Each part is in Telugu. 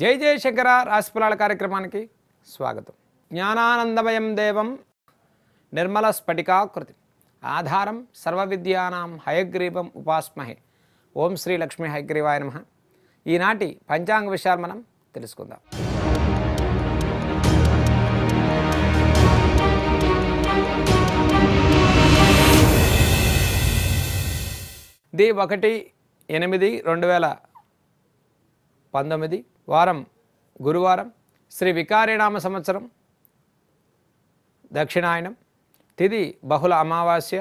జై జయశంకర రాశిఫలాల కార్యక్రమానికి స్వాగతం జ్ఞానానందమయం దేవం నిర్మల స్ఫటికాకృతి ఆధారం సర్వ విద్యానాం హయగ్రీవం ఉపాస్మహే ఓం శ్రీ లక్ష్మీ హయగ్రీవాయ నమ ఈనాటి పంచాంగ విషయాలు మనం తెలుసుకుందాం ది ఒకటి ఎనిమిది రెండు వేల పంతొమ్మిది వారం గురువారం శ్రీ వికారీనామ సంవత్సరం దక్షిణాయనం తిది బహుళ అమావాస్య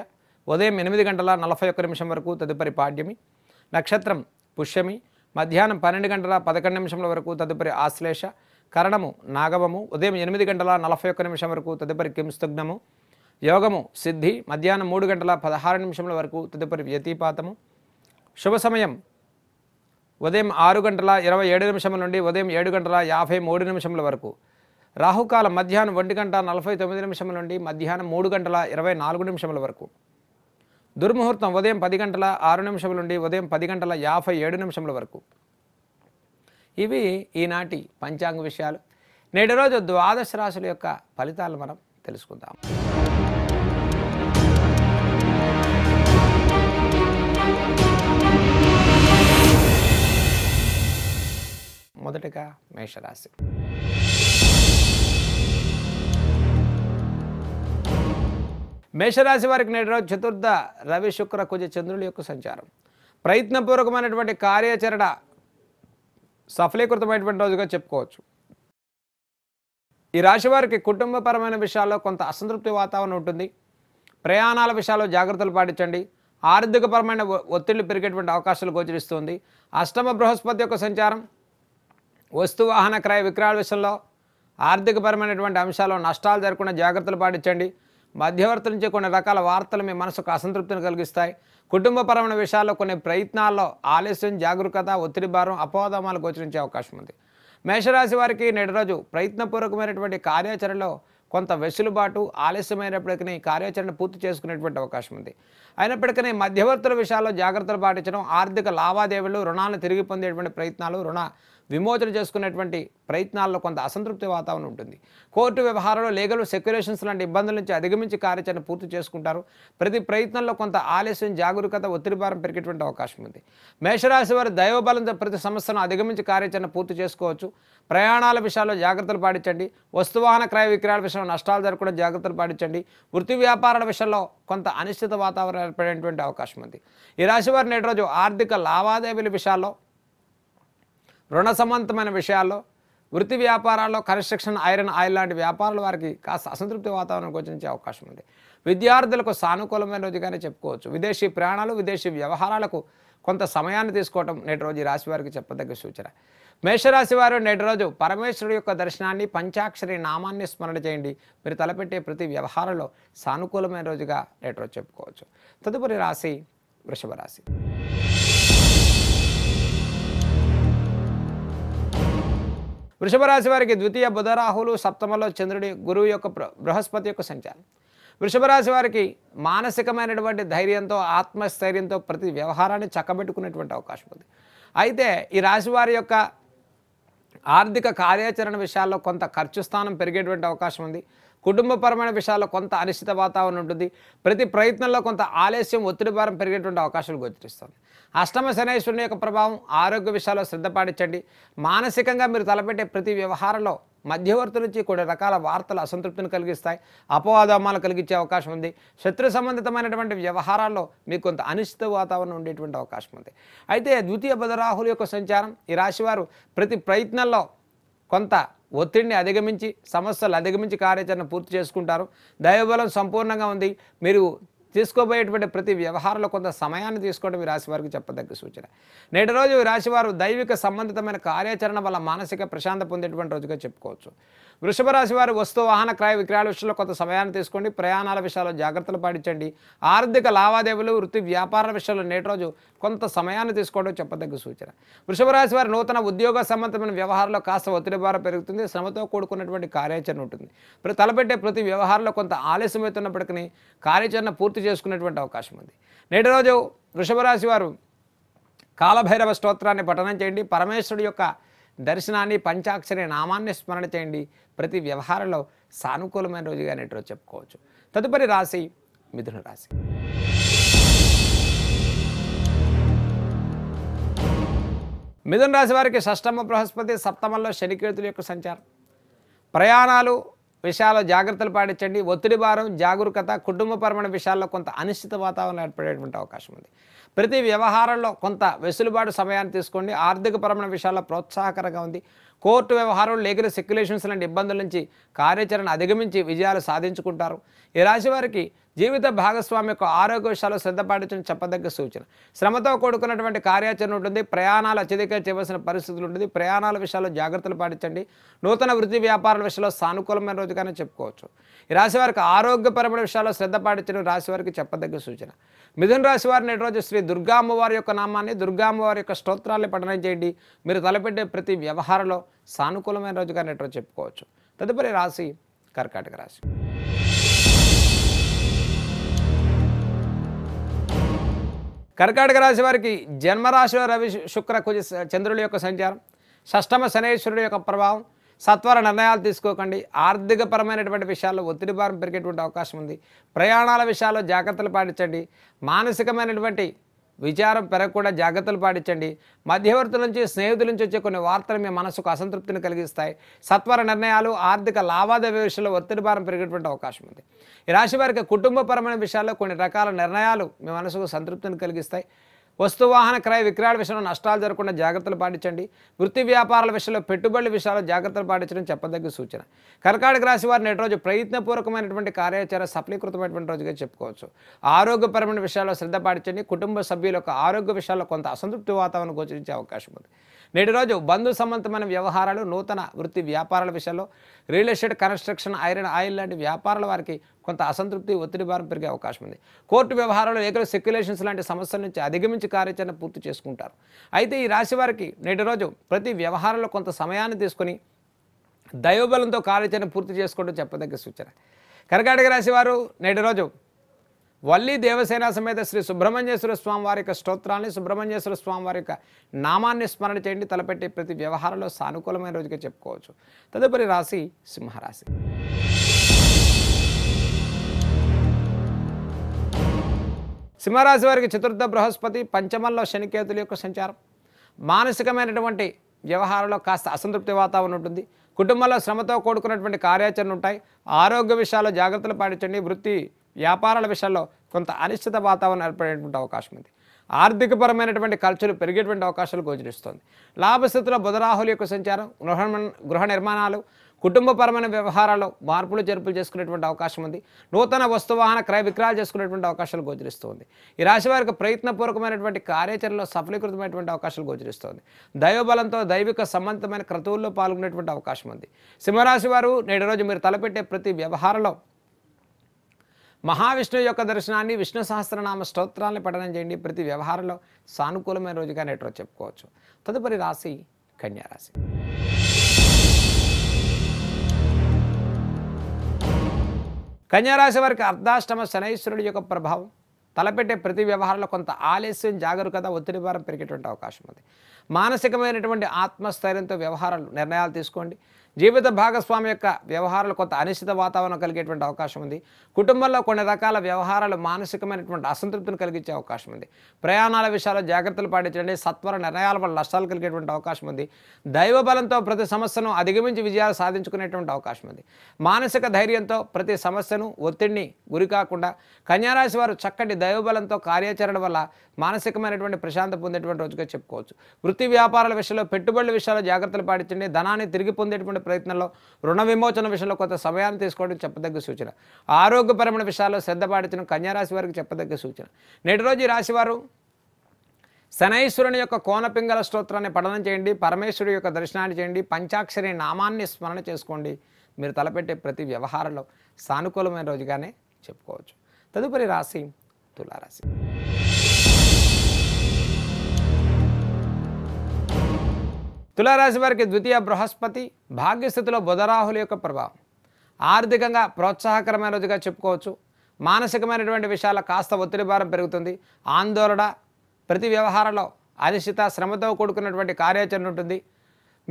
ఉదయం ఎనిమిది గంటల నలభై ఒక్క నిమిషం వరకు తదుపరి పాడ్యమి నక్షత్రం పుష్యమి మధ్యాహ్నం పన్నెండు గంటల పదకొండు నిమిషముల వరకు తదుపరి ఆశ్లేష కరణము నాగవము ఉదయం ఎనిమిది గంటల నలభై ఒక్క నిమిషం వరకు తదుపరి కింస్తుగ్నము యోగము సిద్ధి మధ్యాహ్నం మూడు గంటల పదహారు నిమిషముల వరకు తదుపరి వ్యతిపాతము శుభ సమయం ఉదయం ఆరు గంటల ఇరవై ఏడు నిమిషముల నుండి ఉదయం ఏడు గంటల యాభై మూడు నిమిషముల వరకు రాహుకాలం మధ్యాహ్నం ఒంటి గంట నలభై తొమ్మిది నిమిషముల నుండి మధ్యాహ్నం మూడు గంటల ఇరవై నాలుగు నిమిషముల వరకు దుర్ముహూర్తం ఉదయం పది గంటల ఆరు నిమిషముల నుండి ఉదయం పది గంటల యాభై ఏడు నిమిషముల వరకు ఇవి ఈనాటి పంచాంగ విషయాలు నేటి రోజు ద్వాదశ రాశుల యొక్క ఫలితాలు మనం తెలుసుకుందాం మొదటగా మేషరాశి మేషరాశి వారికి నేటి రోజు చతుర్థ రవి శుక్ర కుజ చంద్రుల యొక్క సంచారం ప్రయత్నపూర్వకమైనటువంటి కార్యాచరణ సఫలీకృతమైనటువంటి రోజుగా చెప్పుకోవచ్చు ఈ రాశి వారికి కుటుంబపరమైన విషయాల్లో కొంత అసంతృప్తి వాతావరణం ఉంటుంది ప్రయాణాల విషయాల్లో జాగ్రత్తలు పాటించండి ఆర్థికపరమైన ఒత్తిళ్లు పెరిగేటువంటి అవకాశాలు గోచరిస్తుంది అష్టమ బృహస్పతి యొక్క సంచారం వస్తు వాహన క్రయ విక్రయాల విషయంలో ఆర్థికపరమైనటువంటి అంశాలు నష్టాలు జరగకుండా జాగ్రత్తలు పాటించండి మధ్యవర్తుల నుంచి కొన్ని రకాల వార్తలు మీ మనసుకు అసంతృప్తిని కలిగిస్తాయి కుటుంబపరమైన విషయాల్లో కొన్ని ప్రయత్నాల్లో ఆలస్యం జాగరూకత ఒత్తిడి భారం అపోదమాలు గోచరించే అవకాశం ఉంది మేషరాశి వారికి నేటి రోజు ప్రయత్నపూర్వకమైనటువంటి కార్యాచరణలో కొంత వెసులుబాటు ఆలస్యమైనప్పటికీ కార్యాచరణ పూర్తి చేసుకునేటువంటి అవకాశం ఉంది అయినప్పటికీ మధ్యవర్తుల విషయాల్లో జాగ్రత్తలు పాటించడం ఆర్థిక లావాదేవీలు రుణాలను తిరిగి పొందేటువంటి ప్రయత్నాలు రుణ విమోచన చేసుకునేటువంటి ప్రయత్నాల్లో కొంత అసంతృప్తి వాతావరణం ఉంటుంది కోర్టు వ్యవహారంలో లీగల్ సెక్యులేషన్స్ లాంటి ఇబ్బందుల నుంచి అధిగమించి కార్యాచరణ పూర్తి చేసుకుంటారు ప్రతి ప్రయత్నంలో కొంత ఆలస్యం జాగరూకత భారం పెరిగేటువంటి అవకాశం ఉంది మేషరాశి వారి దైవబలంతో ప్రతి సమస్యను అధిగమించి కార్యాచరణ పూర్తి చేసుకోవచ్చు ప్రయాణాల విషయాల్లో జాగ్రత్తలు పాటించండి వస్తువాహన క్రయ విక్రయాల విషయంలో నష్టాలు జరగకుండా జాగ్రత్తలు పాటించండి వృత్తి వ్యాపారాల విషయంలో కొంత అనిశ్చిత వాతావరణం ఏర్పడేటువంటి అవకాశం ఉంది ఈ రాశి వారి నేటి రోజు ఆర్థిక లావాదేవీల విషయాల్లో రుణ సంబంధమైన విషయాల్లో వృత్తి వ్యాపారాల్లో కన్స్ట్రక్షన్ ఐరన్ ఆయిల్ లాంటి వ్యాపారాల వారికి కాస్త అసంతృప్తి వాతావరణం గోచరించే అవకాశం ఉంది విద్యార్థులకు సానుకూలమైన రోజుగానే చెప్పుకోవచ్చు విదేశీ ప్రయాణాలు విదేశీ వ్యవహారాలకు కొంత సమయాన్ని తీసుకోవడం నేటి రోజు ఈ రాశి వారికి చెప్పదగ్గ సూచన మేషరాశి వారు నేటి రోజు పరమేశ్వరుడు యొక్క దర్శనాన్ని పంచాక్షరి నామాన్ని స్మరణ చేయండి మీరు తలపెట్టే ప్రతి వ్యవహారంలో సానుకూలమైన రోజుగా నేటి రోజు చెప్పుకోవచ్చు తదుపరి రాశి వృషభ రాశి వృషభ రాశి వారికి ద్వితీయ బుధ రాహులు సప్తమలో చంద్రుడి గురువు యొక్క బృహస్పతి యొక్క సంచారం వృషభ రాశి వారికి మానసికమైనటువంటి ధైర్యంతో ఆత్మస్థైర్యంతో ప్రతి వ్యవహారాన్ని చక్కబెట్టుకునేటువంటి అవకాశం ఉంది అయితే ఈ రాశి వారి యొక్క ఆర్థిక కార్యాచరణ విషయాల్లో కొంత ఖర్చు స్థానం పెరిగేటువంటి అవకాశం ఉంది కుటుంబపరమైన విషయాల్లో కొంత అనిశ్చిత వాతావరణం ఉంటుంది ప్రతి ప్రయత్నంలో కొంత ఆలస్యం ఒత్తిడి భారం పెరిగేటువంటి అవకాశాలు గోచరిస్తుంది అష్టమ శనేశ్వరుని యొక్క ప్రభావం ఆరోగ్య విషయాల్లో శ్రద్ధ పాటించండి మానసికంగా మీరు తలపెట్టే ప్రతి వ్యవహారంలో మధ్యవర్తి నుంచి కొన్ని రకాల వార్తలు అసంతృప్తిని కలిగిస్తాయి అపవాదమాలు కలిగించే అవకాశం ఉంది శత్రు సంబంధితమైనటువంటి వ్యవహారాల్లో మీకు కొంత అనిశ్చిత వాతావరణం ఉండేటువంటి అవకాశం ఉంది అయితే ద్వితీయ బుధరాహుల యొక్క సంచారం ఈ రాశివారు ప్రతి ప్రయత్నంలో కొంత ఒత్తిడిని అధిగమించి సమస్యలు అధిగమించి కార్యాచరణ పూర్తి చేసుకుంటారు దైవబలం సంపూర్ణంగా ఉంది మీరు తీసుకోబోయేటువంటి ప్రతి వ్యవహారంలో కొంత సమయాన్ని తీసుకోవడం ఈ రాశి వారికి చెప్పదగ్గ సూచన నేటి రోజు ఈ రాశి వారు దైవిక సంబంధితమైన కార్యాచరణ వల్ల మానసిక ప్రశాంత పొందేటువంటి రోజుగా చెప్పుకోవచ్చు వృషభ రాశి వారు వస్తు వాహన క్రయ విక్రయాల విషయంలో కొంత సమయాన్ని తీసుకోండి ప్రయాణాల విషయాల్లో జాగ్రత్తలు పాటించండి ఆర్థిక లావాదేవీలు వృత్తి వ్యాపార విషయంలో నేటి రోజు కొంత సమయాన్ని తీసుకోవడం చెప్పదగ్గ సూచన వృషభ రాశి వారి నూతన ఉద్యోగ సంబంధమైన వ్యవహారంలో కాస్త ఒత్తిడి భారం పెరుగుతుంది శ్రమతో కూడుకున్నటువంటి కార్యాచరణ ఉంటుంది తలపెట్టే ప్రతి వ్యవహారంలో కొంత ఆలస్యమవుతున్నప్పటికీ కార్యాచరణ పూర్తి పూర్తి చేసుకునేటువంటి అవకాశం ఉంది నేటి రోజు వృషభరాశి వారు కాలభైరవ స్తోత్రాన్ని పఠనం చేయండి పరమేశ్వరుడు యొక్క దర్శనాన్ని పంచాక్షరి నామాన్ని స్మరణ చేయండి ప్రతి వ్యవహారంలో సానుకూలమైన రోజుగా నేటి రోజు చెప్పుకోవచ్చు తదుపరి రాశి మిథున రాశి మిథున రాశి వారికి షష్టమ బృహస్పతి సప్తమంలో శనికేతుల యొక్క సంచారం ప్రయాణాలు విషయాల్లో జాగ్రత్తలు పాటించండి ఒత్తిడి భారం జాగరూకత కుటుంబపరమైన విషయాల్లో కొంత అనిశ్చిత వాతావరణం ఏర్పడేటువంటి అవకాశం ఉంది ప్రతి వ్యవహారంలో కొంత వెసులుబాటు సమయాన్ని తీసుకోండి ఆర్థికపరమైన విషయాల్లో ప్రోత్సాహకరంగా ఉంది కోర్టు వ్యవహారం లేఖల సెక్యులేషన్స్ లాంటి ఇబ్బందుల నుంచి కార్యాచరణ అధిగమించి విజయాలు సాధించుకుంటారు ఈ రాశి వారికి జీవిత భాగస్వామి యొక్క ఆరోగ్య విషయాలు శ్రద్ధ పాటించిన చెప్పదగ్గ సూచన శ్రమతో కూడుకున్నటువంటి కార్యాచరణ ఉంటుంది ప్రయాణాలు అత్యధికంగా చేయవలసిన పరిస్థితులు ఉంటుంది ప్రయాణాల విషయాల్లో జాగ్రత్తలు పాటించండి నూతన వృత్తి వ్యాపారాల విషయంలో సానుకూలమైన రోజుగానే చెప్పుకోవచ్చు ఈ రాశి వారికి ఆరోగ్యపరమైన విషయాల్లో శ్రద్ధ పాటించడం రాశి వారికి చెప్పదగ్గ సూచన మిథున రాశి వారిని రోజు శ్రీ దుర్గామ్మవారి యొక్క నామాన్ని దుర్గామ్మవారి యొక్క స్తోత్రాన్ని పఠనం చేయండి మీరు తలపెట్టే ప్రతి వ్యవహారంలో సానుకూలమైన రోజుగా నెట్రో చెప్పుకోవచ్చు తదుపరి రాశి కర్కాటక రాశి కర్కాటక రాశి వారికి జన్మరాశిలో రవి శుక్ర కుజ చంద్రుడి యొక్క సంచారం షష్టమ శనేశ్వరుడి యొక్క ప్రభావం సత్వర నిర్ణయాలు తీసుకోకండి ఆర్థికపరమైనటువంటి విషయాల్లో ఒత్తిడి భారం పెరిగేటువంటి అవకాశం ఉంది ప్రయాణాల విషయాల్లో జాగ్రత్తలు పాటించండి మానసికమైనటువంటి విచారం పెరగకుండా జాగ్రత్తలు పాటించండి మధ్యవర్తుల నుంచి స్నేహితుల నుంచి వచ్చే కొన్ని వార్తలు మీ మనసుకు అసంతృప్తిని కలిగిస్తాయి సత్వర నిర్ణయాలు ఆర్థిక లావాదేవీ విషయంలో ఒత్తిడి భారం పెరిగేటువంటి అవకాశం ఉంది ఈ రాశి వారికి కుటుంబపరమైన విషయాల్లో కొన్ని రకాల నిర్ణయాలు మీ మనసుకు సంతృప్తిని కలిగిస్తాయి వస్తువాహన క్రయ విక్రయాల విషయంలో నష్టాలు జరగకుండా జాగ్రత్తలు పాటించండి వృత్తి వ్యాపారాల విషయంలో పెట్టుబడుల విషయాల్లో జాగ్రత్తలు పాటించడం చెప్పదగ్గ సూచన కర్కాటక రాశి వారు నేటి రోజు ప్రయత్నపూర్వకమైనటువంటి కార్యాచరణ సఫలీకృతమైనటువంటి రోజుగా చెప్పుకోవచ్చు ఆరోగ్యపరమైన విషయాల్లో శ్రద్ధ పాటించండి కుటుంబ సభ్యుల యొక్క ఆరోగ్య విషయాల్లో కొంత అసంతృప్తి వాతావరణం గోచరించే అవకాశం ఉంది నేటి రోజు బంధు సంబంధమైన వ్యవహారాలు నూతన వృత్తి వ్యాపారాల విషయంలో real estate construction iron oil లాంటి వ్యాపారాల వారికి కొంత అసంతృప్తి ఒత్తిడి భారం పెరిగే అవకాశం ఉంది కోర్టు వ్యవహారాలు ఏకలు సెక్యులేషన్స్ లాంటి సమస్యల నుంచి అధిగమించి కార్యాచరణ పూర్తి చేసుకుంటారు అయితే ఈ రాశి వారికి నేటి రోజు ప్రతి వ్యవహారంలో కొంత సమయాన్ని తీసుకొని దైవబలంతో కార్యాచరణ పూర్తి చేసుకోవడం చెప్పదగ్గ సూచన కర్కాటక రాశి వారు నేటి రోజు వల్లి దేవసేన సమేత శ్రీ సుబ్రహ్మణ్యేశ్వర స్వామి వారి యొక్క స్తోత్రాన్ని సుబ్రహ్మణ్యేశ్వర స్వామి వారి యొక్క నామాన్ని స్మరణ చేయండి తలపెట్టే ప్రతి వ్యవహారంలో సానుకూలమైన రోజుగా చెప్పుకోవచ్చు తదుపరి రాశి సింహరాశి సింహరాశి వారికి చతుర్థ బృహస్పతి పంచమంలో శనికేతుల యొక్క సంచారం మానసికమైనటువంటి వ్యవహారంలో కాస్త అసంతృప్తి వాతావరణం ఉంటుంది కుటుంబంలో శ్రమతో కూడుకున్నటువంటి కార్యాచరణ ఉంటాయి ఆరోగ్య విషయాల్లో జాగ్రత్తలు పాటించండి వృత్తి వ్యాపారాల విషయాల్లో కొంత అనిశ్చిత వాతావరణం ఏర్పడేటువంటి అవకాశం ఉంది ఆర్థికపరమైనటువంటి ఖర్చులు పెరిగేటువంటి అవకాశాలు గోచరిస్తుంది లాభస్థితిలో బుధరాహుల యొక్క సంచారం గృహ గృహ నిర్మాణాలు కుటుంబపరమైన వ్యవహారాల్లో మార్పులు చేర్పులు చేసుకునేటువంటి అవకాశం ఉంది నూతన వస్తువాహన క్రయ విక్రయాలు చేసుకునేటువంటి అవకాశాలు గోచరిస్తుంది ఈ రాశి వారికి ప్రయత్నపూర్వకమైనటువంటి కార్యాచరణలో సఫలీకృతమైనటువంటి అవకాశాలు గోచరిస్తుంది దైవబలంతో దైవిక సంబంధమైన క్రతువుల్లో పాల్గొనేటువంటి అవకాశం ఉంది సింహరాశి వారు నేటి రోజు మీరు తలపెట్టే ప్రతి వ్యవహారంలో మహావిష్ణువు యొక్క దర్శనాన్ని విష్ణు సహస్రనామ స్తోత్రాలను పఠనం చేయండి ప్రతి వ్యవహారంలో సానుకూలమైన రోజుగా నెట్రో చెప్పుకోవచ్చు తదుపరి రాశి కన్యారాశి కన్యారాశి వారికి అర్ధాష్టమ శనైశ్వరుడి యొక్క ప్రభావం తలపెట్టే ప్రతి వ్యవహారంలో కొంత ఆలస్యం జాగరూకత ఒత్తిడి భారం పెరిగేటువంటి అవకాశం ఉంది మానసికమైనటువంటి ఆత్మస్థైర్యంతో వ్యవహారాలు నిర్ణయాలు తీసుకోండి జీవిత భాగస్వామి యొక్క వ్యవహారాలు కొంత అనిశ్చిత వాతావరణం కలిగేటువంటి అవకాశం ఉంది కుటుంబంలో కొన్ని రకాల వ్యవహారాలు మానసికమైనటువంటి అసంతృప్తిని కలిగించే అవకాశం ఉంది ప్రయాణాల విషయాలు జాగ్రత్తలు పాటించండి సత్వర నిర్ణయాల వల్ల నష్టాలు కలిగేటువంటి అవకాశం ఉంది దైవ బలంతో ప్రతి సమస్యను అధిగమించి విజయాలు సాధించుకునేటువంటి అవకాశం ఉంది మానసిక ధైర్యంతో ప్రతి సమస్యను ఒత్తిడిని గురి కాకుండా కన్యారాశి వారు చక్కటి దైవబలంతో కార్యాచరణ వల్ల మానసికమైనటువంటి ప్రశాంత పొందేటువంటి రోజుగా చెప్పుకోవచ్చు వృత్తి వ్యాపారాల విషయంలో పెట్టుబడుల విషయాల్లో జాగ్రత్తలు పాటించండి ధనాన్ని తిరిగి పొందేటువంటి ప్రయత్నంలో రుణ విమోచన విషయంలో కొంత సమయాన్ని తీసుకోవడం చెప్పదగ్గ సూచన ఆరోగ్యపరమైన విషయాల్లో శ్రద్ధ పాటించడం కన్యారాశి వారికి చెప్పదగ్గ సూచన నేటి రోజు ఈ రాశివారు శనైశ్వరుని యొక్క కోనపింగల స్తోత్రాన్ని పఠనం చేయండి పరమేశ్వరుడి యొక్క దర్శనాన్ని చేయండి పంచాక్షరి నామాన్ని స్మరణ చేసుకోండి మీరు తలపెట్టే ప్రతి వ్యవహారంలో సానుకూలమైన రోజుగానే చెప్పుకోవచ్చు తదుపరి రాశి తులారాశి తులారాశి వారికి ద్వితీయ బృహస్పతి భాగ్యస్థితిలో బుధరాహుల యొక్క ప్రభావం ఆర్థికంగా ప్రోత్సాహకరమైన రోజుగా చెప్పుకోవచ్చు మానసికమైనటువంటి విషయాల కాస్త ఒత్తిడి భారం పెరుగుతుంది ఆందోళన ప్రతి వ్యవహారంలో అనిశ్చిత శ్రమతో కూడుకున్నటువంటి కార్యాచరణ ఉంటుంది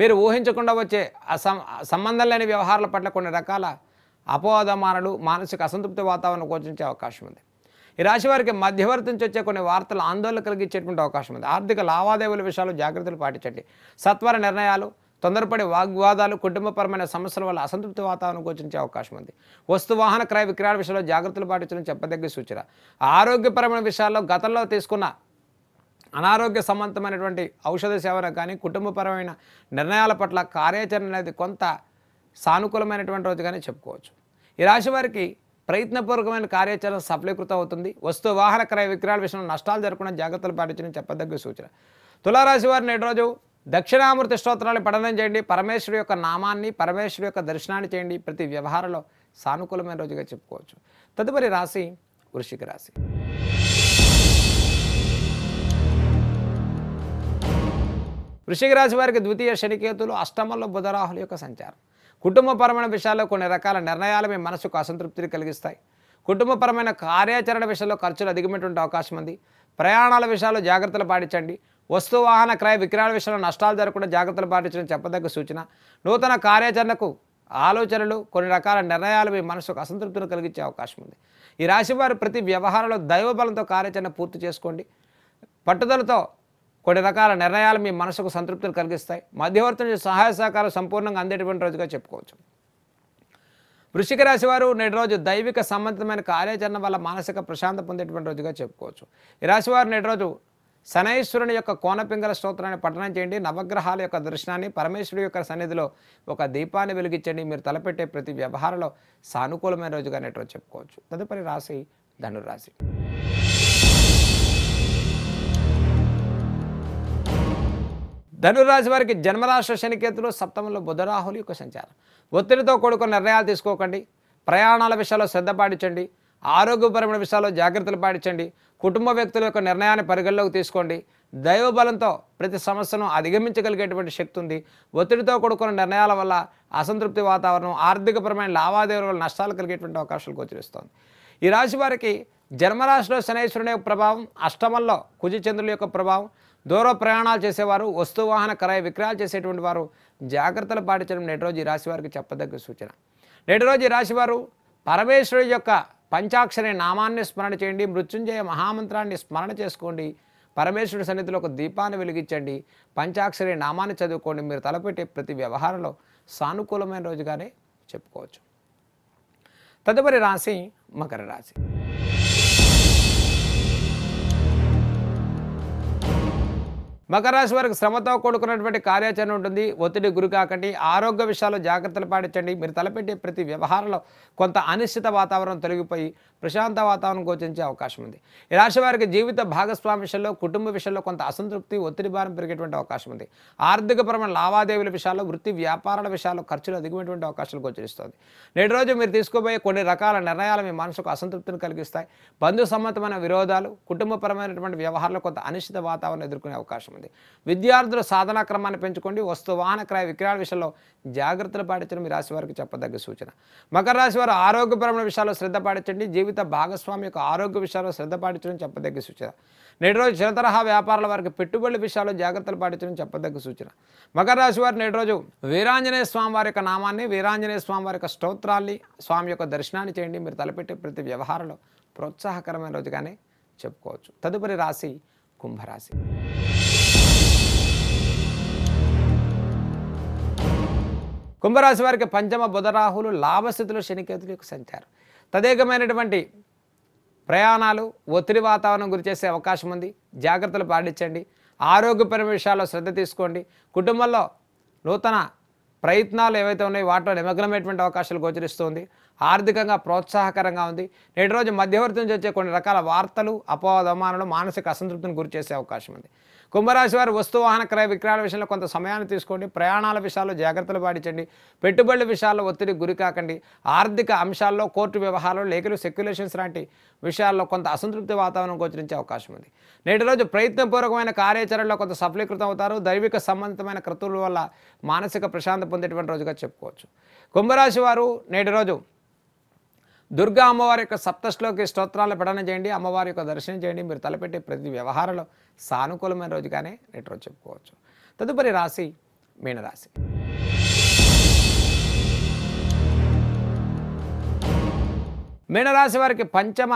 మీరు ఊహించకుండా వచ్చే సంబంధం లేని వ్యవహారాల పట్ల కొన్ని రకాల అపోదమానలు మానసిక అసంతృప్తి వాతావరణం గోచించే అవకాశం ఉంది ఈ రాశి వారికి మధ్యవర్తించి వచ్చే కొన్ని వార్తలు ఆందోళన కలిగించేటువంటి అవకాశం ఉంది ఆర్థిక లావాదేవీల విషయాలు జాగ్రత్తలు పాటించండి సత్వర నిర్ణయాలు తొందరపడే వాగ్వాదాలు కుటుంబపరమైన సమస్యల వల్ల అసంతృప్తి వాతావరణం గోచరించే అవకాశం ఉంది వస్తు వాహన క్రయ విక్రయాల విషయంలో జాగ్రత్తలు పాటించడం చెప్పదగ్గ సూచన ఆరోగ్యపరమైన విషయాల్లో గతంలో తీసుకున్న అనారోగ్య సంబంధమైనటువంటి ఔషధ సేవన కానీ కుటుంబపరమైన నిర్ణయాల పట్ల కార్యాచరణ అనేది కొంత సానుకూలమైనటువంటి రోజు కానీ చెప్పుకోవచ్చు ఈ రాశి వారికి ప్రయత్నపూర్వకమైన కార్యాచరణ సఫలీకృతం అవుతుంది వస్తు వాహన క్రయ విక్రయాల విషయంలో నష్టాలు జరగకుండా జాగ్రత్తలు పాటించడం చెప్పదగ్గ సూచన తులారాశి వారిని నేటి రోజు దక్షిణామూర్తి స్తోత్రాన్ని పఠనం చేయండి పరమేశ్వరు యొక్క నామాన్ని పరమేశ్వరు యొక్క దర్శనాన్ని చేయండి ప్రతి వ్యవహారంలో సానుకూలమైన రోజుగా చెప్పుకోవచ్చు తదుపరి రాశి వృషిక రాశి వృషిక రాశి వారికి ద్వితీయ శనికేతులు అష్టమంలో బుధరాహుల యొక్క సంచారం కుటుంబపరమైన విషయాల్లో కొన్ని రకాల నిర్ణయాలు మీ మనసుకు అసంతృప్తిని కలిగిస్తాయి కుటుంబపరమైన కార్యాచరణ విషయంలో ఖర్చులు అధిగమైనటువంటి అవకాశం ఉంది ప్రయాణాల విషయాల్లో జాగ్రత్తలు పాటించండి వస్తు వాహన క్రయ విక్రయాల విషయంలో నష్టాలు జరగకుండా జాగ్రత్తలు పాటించడం చెప్పదగ్గ సూచన నూతన కార్యాచరణకు ఆలోచనలు కొన్ని రకాల నిర్ణయాలు మీ మనసుకు అసంతృప్తిని కలిగించే అవకాశం ఉంది ఈ రాశివారు ప్రతి వ్యవహారంలో దైవబలంతో కార్యాచరణ పూర్తి చేసుకోండి పట్టుదలతో కొన్ని రకాల నిర్ణయాలు మీ మనసుకు సంతృప్తిని కలిగిస్తాయి మధ్యవర్తుల సహాయ సహకారం సంపూర్ణంగా అందేటువంటి రోజుగా చెప్పుకోవచ్చు వృషిక రాశి వారు నేటి రోజు దైవిక సంబంధితమైన కార్యాచరణ వల్ల మానసిక ప్రశాంత పొందేటువంటి రోజుగా చెప్పుకోవచ్చు ఈ రాశి వారు నేటి రోజు శనైశ్వరుని యొక్క కోనపింగల స్తోత్రాన్ని పఠనం చేయండి నవగ్రహాల యొక్క దర్శనాన్ని పరమేశ్వరుడు యొక్క సన్నిధిలో ఒక దీపాన్ని వెలిగించండి మీరు తలపెట్టే ప్రతి వ్యవహారంలో సానుకూలమైన రోజుగా నేటి రోజు చెప్పుకోవచ్చు తదుపరి రాశి ధనురాశి ధనురాశి వారికి జన్మరాశి శనికేతులు సప్తమంలో బుధరాహులు యొక్క సంచారం ఒత్తిడితో కూడుకున్న నిర్ణయాలు తీసుకోకండి ప్రయాణాల విషయాల్లో శ్రద్ధ పాటించండి ఆరోగ్యపరమైన విషయాల్లో జాగ్రత్తలు పాటించండి కుటుంబ వ్యక్తుల యొక్క నిర్ణయాన్ని పరిగణలోకి తీసుకోండి దైవబలంతో ప్రతి సమస్యను అధిగమించగలిగేటువంటి శక్తి ఉంది ఒత్తిడితో కూడుకున్న నిర్ణయాల వల్ల అసంతృప్తి వాతావరణం ఆర్థికపరమైన లావాదేవీల వల్ల నష్టాలు కలిగేటువంటి అవకాశాలు గోచరిస్తోంది ఈ రాశి వారికి జన్మరాశిలో శనైశ్వరుని యొక్క ప్రభావం అష్టమంలో కుజచంద్రుల యొక్క ప్రభావం దూర ప్రయాణాలు చేసేవారు వస్తువాహన క్రయ విక్రయాలు చేసేటువంటి వారు జాగ్రత్తలు పాటించడం నేటి రోజు ఈ రాశివారికి చెప్పదగ్గ సూచన నేటి రోజు ఈ రాశివారు పరమేశ్వరుడి యొక్క పంచాక్షరి నామాన్ని స్మరణ చేయండి మృత్యుంజయ మహామంత్రాన్ని స్మరణ చేసుకోండి పరమేశ్వరుడి సన్నిధిలో ఒక దీపాన్ని వెలిగించండి పంచాక్షరి నామాన్ని చదువుకోండి మీరు తలపెట్టే ప్రతి వ్యవహారంలో సానుకూలమైన రోజుగానే చెప్పుకోవచ్చు తదుపరి రాశి మకర రాశి మకర రాశి వారికి శ్రమతో కూడుకున్నటువంటి కార్యాచరణ ఉంటుంది ఒత్తిడి గురికాకండి ఆరోగ్య విషయాల్లో జాగ్రత్తలు పాటించండి మీరు తలపెట్టే ప్రతి వ్యవహారంలో కొంత అనిశ్చిత వాతావరణం తొలగిపోయి ప్రశాంత వాతావరణం గోచించే అవకాశం ఉంది ఈ రాశి వారికి జీవిత భాగస్వామి విషయంలో కుటుంబ విషయంలో కొంత అసంతృప్తి ఒత్తిడి భారం పెరిగేటువంటి అవకాశం ఉంది ఆర్థికపరమైన లావాదేవీల విషయాల్లో వృత్తి వ్యాపారాల విషయాల్లో ఖర్చులు అధికమైనటువంటి అవకాశాలు గోచరిస్తుంది నేటి రోజు మీరు తీసుకోబోయే కొన్ని రకాల నిర్ణయాలు మీ మనసుకు అసంతృప్తిని కలిగిస్తాయి బంధు సంబంధమైన విరోధాలు కుటుంబపరమైనటువంటి వ్యవహారంలో కొంత అనిశ్చిత వాతావరణం ఎదుర్కొనే అవకాశం ఉంది విద్యార్థుల సాధనా క్రమాన్ని పెంచుకోండి వస్తు వాహన క్రయ విక్రయాల విషయంలో జాగ్రత్తలు పాటించడం మీ రాశి వారికి చెప్పదగ్గ సూచన మకర రాశి వారు ఆరోగ్యపరమైన విషయాల్లో శ్రద్ధ పాటించండి జీవిత భాగస్వామి యొక్క ఆరోగ్య విషయాల్లో శ్రద్ధ పాటించడం చెప్పదగ్గ సూచన నేటి రోజు చిన్న తరహా వ్యాపారాల వారికి పెట్టుబడుల విషయాల్లో జాగ్రత్తలు పాటించడం చెప్పదగ్గ సూచన మకర రాశి వారు నేటి రోజు వీరాంజనేయ స్వామి వారి యొక్క నామాన్ని వీరాంజనేయ స్వామి వారి యొక్క స్తోత్రాన్ని స్వామి యొక్క దర్శనాన్ని చేయండి మీరు తలపెట్టే ప్రతి వ్యవహారంలో ప్రోత్సాహకరమైన రోజుగానే చెప్పుకోవచ్చు తదుపరి రాశి కుంభరాశి కుంభరాశి వారికి పంచమ బుధరాహులు లాభస్థితులు శనికేతులు యొక్క సంచారం తదేకమైనటువంటి ప్రయాణాలు ఒత్తిడి వాతావరణం గురి చేసే అవకాశం ఉంది జాగ్రత్తలు పాటించండి ఆరోగ్యపరమైన విషయాల్లో శ్రద్ధ తీసుకోండి కుటుంబంలో నూతన ప్రయత్నాలు ఏవైతే ఉన్నాయో వాటిలో నిమగ్నమైనటువంటి అవకాశాలు గోచరిస్తుంది ఆర్థికంగా ప్రోత్సాహకరంగా ఉంది నేటి రోజు మధ్యవర్తి నుంచి వచ్చే కొన్ని రకాల వార్తలు అపోవదమానాలు మానసిక అసంతృప్తిని గురిచేసే అవకాశం ఉంది కుంభరాశి వారు వస్తు వాహన క్రయ విక్రయాల విషయంలో కొంత సమయాన్ని తీసుకోండి ప్రయాణాల విషయాల్లో జాగ్రత్తలు పాటించండి పెట్టుబడుల విషయాల్లో ఒత్తిడి గురి కాకండి ఆర్థిక అంశాల్లో కోర్టు వ్యవహారాలు లేఖలు సెక్యులేషన్స్ లాంటి విషయాల్లో కొంత అసంతృప్తి వాతావరణం గోచరించే అవకాశం ఉంది నేటి రోజు ప్రయత్నపూర్వకమైన కార్యాచరణలో కొంత సఫలీకృతం అవుతారు దైవిక సంబంధితమైన క్రతువుల వల్ల మానసిక ప్రశాంత పొందేటువంటి రోజుగా చెప్పుకోవచ్చు కుంభరాశి వారు నేటి రోజు దుర్గా అమ్మవారి యొక్క సప్తశ్లోకి స్తోత్రాలు పఠనం చేయండి అమ్మవారి యొక్క దర్శనం చేయండి మీరు తలపెట్టే ప్రతి వ్యవహారంలో సానుకూలమైన రోజుగానే నేటి రోజు చెప్పుకోవచ్చు తదుపరి రాశి మీనరాశి మీనరాశి వారికి పంచమ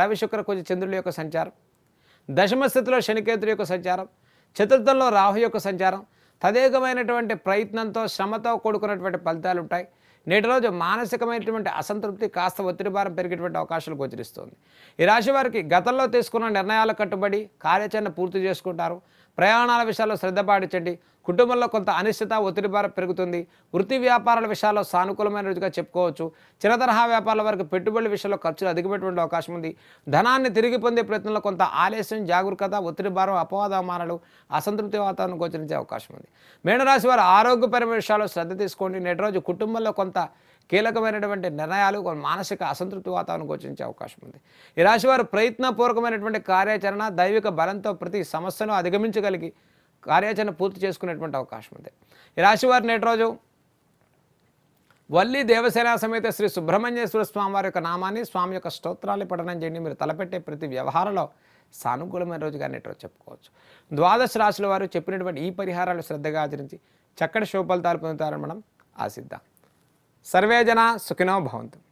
రవిశుక్ర కుజ చంద్రుల యొక్క సంచారం దశమ స్థితిలో శనికేతుడి యొక్క సంచారం చతుర్థంలో రాహు యొక్క సంచారం తదేకమైనటువంటి ప్రయత్నంతో శ్రమతో కూడుకున్నటువంటి ఫలితాలు ఉంటాయి నేటి రోజు మానసికమైనటువంటి అసంతృప్తి కాస్త ఒత్తిడి భారం పెరిగేటువంటి అవకాశాలు గోచరిస్తుంది ఈ రాశి వారికి గతంలో తీసుకున్న నిర్ణయాలు కట్టుబడి కార్యాచరణ పూర్తి చేసుకుంటారు ప్రయాణాల విషయాల్లో శ్రద్ధ పాటించండి కుటుంబంలో కొంత అనిశ్చిత ఒత్తిడి పెరుగుతుంది వృత్తి వ్యాపారాల విషయాల్లో సానుకూలమైన రోజుగా చెప్పుకోవచ్చు చిన్న తరహా వ్యాపారాల వరకు పెట్టుబడి విషయంలో ఖర్చులు అధికమైనటువంటి అవకాశం ఉంది ధనాన్ని తిరిగి పొందే ప్రయత్నంలో కొంత ఆలస్యం జాగరూకత ఒత్తిడి భారం అపవాదమానాలు అసంతృప్తి వాతావరణం గోచరించే అవకాశం ఉంది మేనరాశి వారు ఆరోగ్యపరమైన విషయాల్లో శ్రద్ధ తీసుకోండి నేటి రోజు కుటుంబంలో కొంత కీలకమైనటువంటి నిర్ణయాలు మానసిక అసంతృప్తి వాతావరణం గోచించే అవకాశం ఉంది ఈ వారు ప్రయత్నపూర్వకమైనటువంటి కార్యాచరణ దైవిక బలంతో ప్రతి సమస్యను అధిగమించగలిగి కార్యాచరణ పూర్తి చేసుకునేటువంటి అవకాశం ఉంది ఈ రాశివారు నేటి రోజు వల్లి దేవసేన సమేత శ్రీ సుబ్రహ్మణ్యేశ్వర స్వామి వారి యొక్క నామాన్ని స్వామి యొక్క స్తోత్రాన్ని పఠనం చేయండి మీరు తలపెట్టే ప్రతి వ్యవహారంలో సానుకూలమైన రోజుగా నేటి రోజు చెప్పుకోవచ్చు ద్వాదశ రాశుల వారు చెప్పినటువంటి ఈ పరిహారాలు శ్రద్ధగా ఆచరించి చక్కటి తాలు పొందుతారని మనం ఆశిద్దాం सर्वे जना सुखिनो भवन्तु